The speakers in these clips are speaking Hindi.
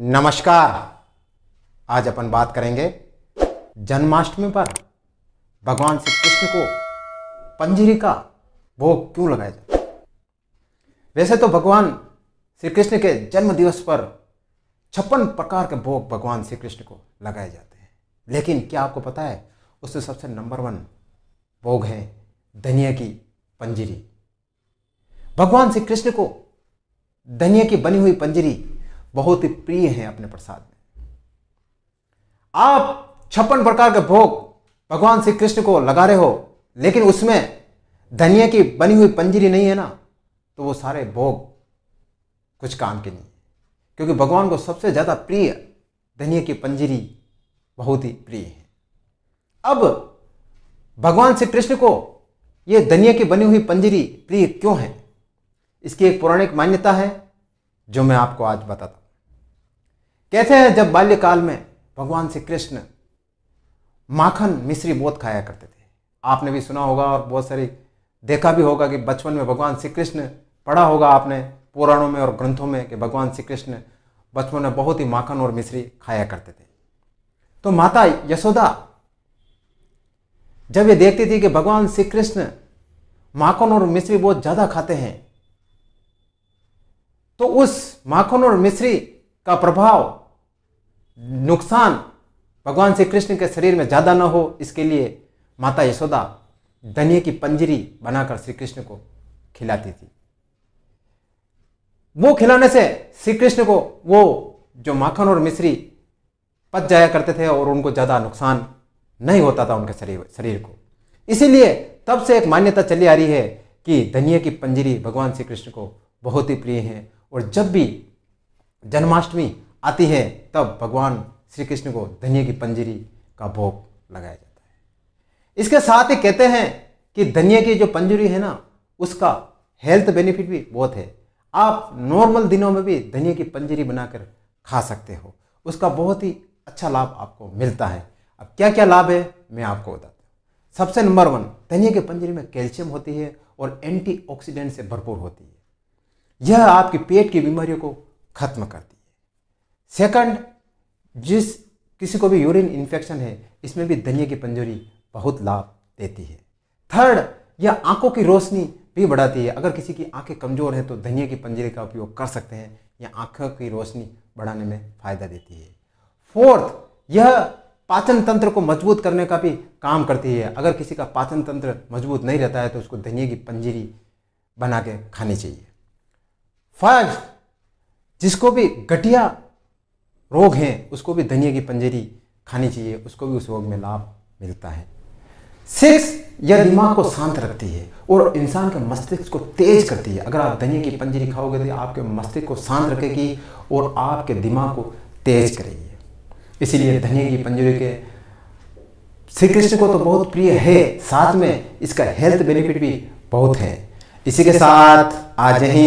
नमस्कार आज अपन बात करेंगे जन्माष्टमी पर भगवान श्री कृष्ण को पंजीरी का भोग क्यों लगाया जाता वैसे तो भगवान श्री कृष्ण के जन्म दिवस पर छप्पन प्रकार के भोग भगवान श्री कृष्ण को लगाए जाते हैं लेकिन क्या आपको पता है उससे सबसे नंबर वन भोग है धनिया की पंजीरी भगवान श्री कृष्ण को धनिया की बनी हुई पंजीरी बहुत ही प्रिय हैं अपने प्रसाद में आप छप्पन प्रकार के भोग भगवान श्री कृष्ण को लगा रहे हो लेकिन उसमें धनिया की बनी हुई पंजीरी नहीं है ना तो वो सारे भोग कुछ काम के नहीं क्योंकि भगवान को सबसे ज़्यादा प्रिय धनिया की पंजीरी बहुत ही प्रिय है अब भगवान श्री कृष्ण को ये धनिया की बनी हुई पंजीरी प्रिय क्यों है इसकी एक पौराणिक मान्यता है जो मैं आपको आज बताता हूँ कैसे है जब बाल्यकाल में भगवान श्री कृष्ण माखन मिश्री बहुत खाया करते थे आपने भी सुना होगा और बहुत सारी देखा भी होगा कि बचपन में भगवान श्री कृष्ण पढ़ा होगा आपने पुराणों में और ग्रंथों में कि भगवान श्री कृष्ण बचपन में बहुत ही माखन और मिश्री खाया करते थे तो माता यशोदा जब ये देखती थी कि भगवान श्री कृष्ण माखन और मिश्री बहुत ज़्यादा खाते हैं तो उस माखन और मिश्री का प्रभाव नुकसान भगवान श्री कृष्ण के शरीर में ज़्यादा ना हो इसके लिए माता यशोदा धनिये की पंजरी बनाकर श्री कृष्ण को खिलाती थी वो खिलाने से श्री कृष्ण को वो जो माखन और मिश्री पच जाया करते थे और उनको ज़्यादा नुकसान नहीं होता था उनके शरीर शरीर को इसीलिए तब से एक मान्यता चली आ रही है कि धनिये की पंजरी भगवान श्री कृष्ण को बहुत ही प्रिय हैं और जब भी जन्माष्टमी आती है तब भगवान श्री कृष्ण को धनिया की पंजीरी का भोग लगाया जाता है इसके साथ ही कहते हैं कि धनिया की जो पंजीरी है ना उसका हेल्थ बेनिफिट भी बहुत है आप नॉर्मल दिनों में भी धनिया की पंजीरी बनाकर खा सकते हो उसका बहुत ही अच्छा लाभ आपको मिलता है अब क्या क्या लाभ है मैं आपको बताता हूँ सबसे नंबर वन धनिया के पंजीरी में कैल्शियम होती है और एंटीऑक्सीडेंट से भरपूर होती है यह आपके पेट की बीमारियों को खत्म करती है सेकंड जिस किसी को भी यूरिन इन्फेक्शन है इसमें भी धनिया की पंजोरी बहुत लाभ देती है थर्ड यह आंखों की रोशनी भी बढ़ाती है अगर किसी की आंखें कमज़ोर हैं तो धनिया की पंजोरी का उपयोग कर सकते हैं यह आंखों की रोशनी बढ़ाने में फ़ायदा देती है फोर्थ यह पाचन तंत्र को मजबूत करने का भी काम करती है अगर किसी का पाचन तंत्र मजबूत नहीं रहता है तो उसको धनिया की पंजीरी बना के खानी चाहिए फाइव जिसको भी गठिया रोग हैं उसको भी धनिया की पंजरी खानी चाहिए उसको भी उस रोग में लाभ मिलता है सिक्स यह दिमाग को शांत रखती है और इंसान के मस्तिष्क को तेज करती है अगर आप धनिया की पंजरी खाओगे तो आपके मस्तिष्क को शांत रखेगी और आपके दिमाग को तेज करेगी इसीलिए धनिया की पंजरी के श्री कृष्ण को तो बहुत प्रिय है साथ में इसका हेल्थ बेनिफिट भी बहुत है इसी के साथ आज ही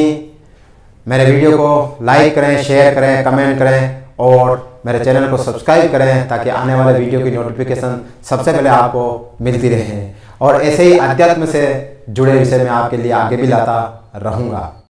मेरे वीडियो को लाइक करें शेयर करें कमेंट करें और मेरे चैनल को सब्सक्राइब करें ताकि आने वाले वीडियो की नोटिफिकेशन सबसे पहले आपको मिलती रहे और ऐसे ही अध्यात्म से जुड़े विषय में आपके लिए आगे भी लाता रहूँगा